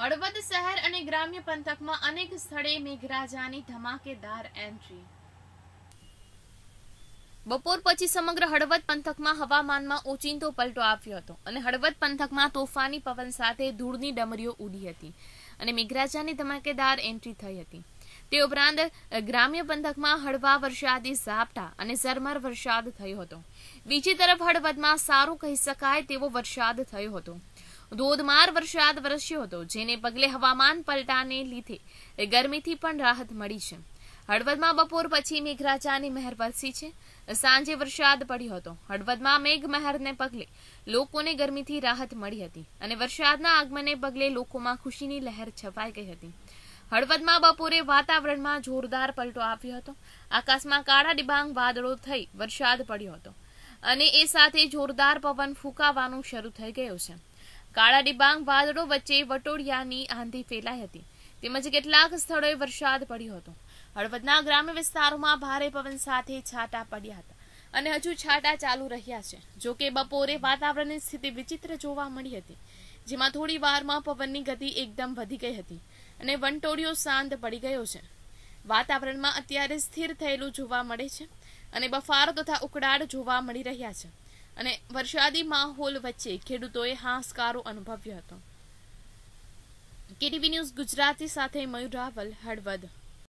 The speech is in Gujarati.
હળવદ શહેર અને ગ્રામ્ય પંથકમાં અનેક સ્થળે મેઘરાજાની ધમાકેદાર એન્ટ્રી બપોર પછી સમગ્ર હળવદ પંથકમાં હવામાનમાં ઓચિંતો પલટો આવ્યો હતો અને હળવદ પંથકમાં તોફાની પવન સાથે ધૂળની ડમરીઓ ઉડી હતી અને મેઘરાજાની ધમાકેદાર એન્ટ્રી થઈ હતી તે ઉપરાંત ગ્રામ્ય પંથકમાં હળવા વરસાદી ઝાપટા અને ઝરમર વરસાદ થયો હતો બીજી તરફ હળવદમાં સારું કહી શકાય તેવો વરસાદ થયો હતો ધોધમાર વરસાદ વરસ્યો હતો જેને પગલે હવામાન પલટાને લીધે ગરમીથી પણ રાહત મળી છે હળવદમાં બપોર પછી મેઘરાજાની મહેર વરસી છે સાંજે વરસાદ પડ્યો હતો હળવદમાં મેઘ મહેરને પગલે લોકોને ગરમીથી રાહત મળી હતી અને વરસાદના આગમને પગલે લોકોમાં ખુશીની લહેર છવાઈ ગઈ હતી હળવદમાં બપોરે વાતાવરણમાં જોરદાર પલટો આવ્યો હતો આકાશમાં કાળા ડિબાંગ વાદળો થઈ વરસાદ પડ્યો હતો અને એ સાથે જોરદાર પવન ફૂંકાવાનું શરૂ થઈ ગયું છે કાળા ડિબાંગ વાદળો વચ્ચે વટોડિયાની આંધી ફેલાઈ હતી તેમજ કેટલાક સ્થળોએ વરસાદ પડ્યો હતો હળવદના ગ્રામ્ય વિસ્તારોમાં ભારે પવન સાથે છાંટા પડ્યા હતા અને હજુ છાંટા ચાલુ રહ્યા છે જોકે બપોરે વાતાવરણની સ્થિતિ વિચિત્ર જોવા મળી હતી જેમાં થોડી વારમાં પવનની ગતિ એકદમ વધી ગઈ હતી અને વંટોળિયો શાંત પડી ગયો છે વાતાવરણમાં અત્યારે સ્થિર થયેલું જોવા મળે છે અને બફારો તથા ઉકળાટ જોવા મળી રહ્યા છે અને વરસાદી માહોલ વચ્ચે ખેડૂતોએ હાંસકારો અનુભવ્યો હતો કેટીવી ન્યૂઝ ગુજરાતી સાથે મયુર રાવલ હળવદ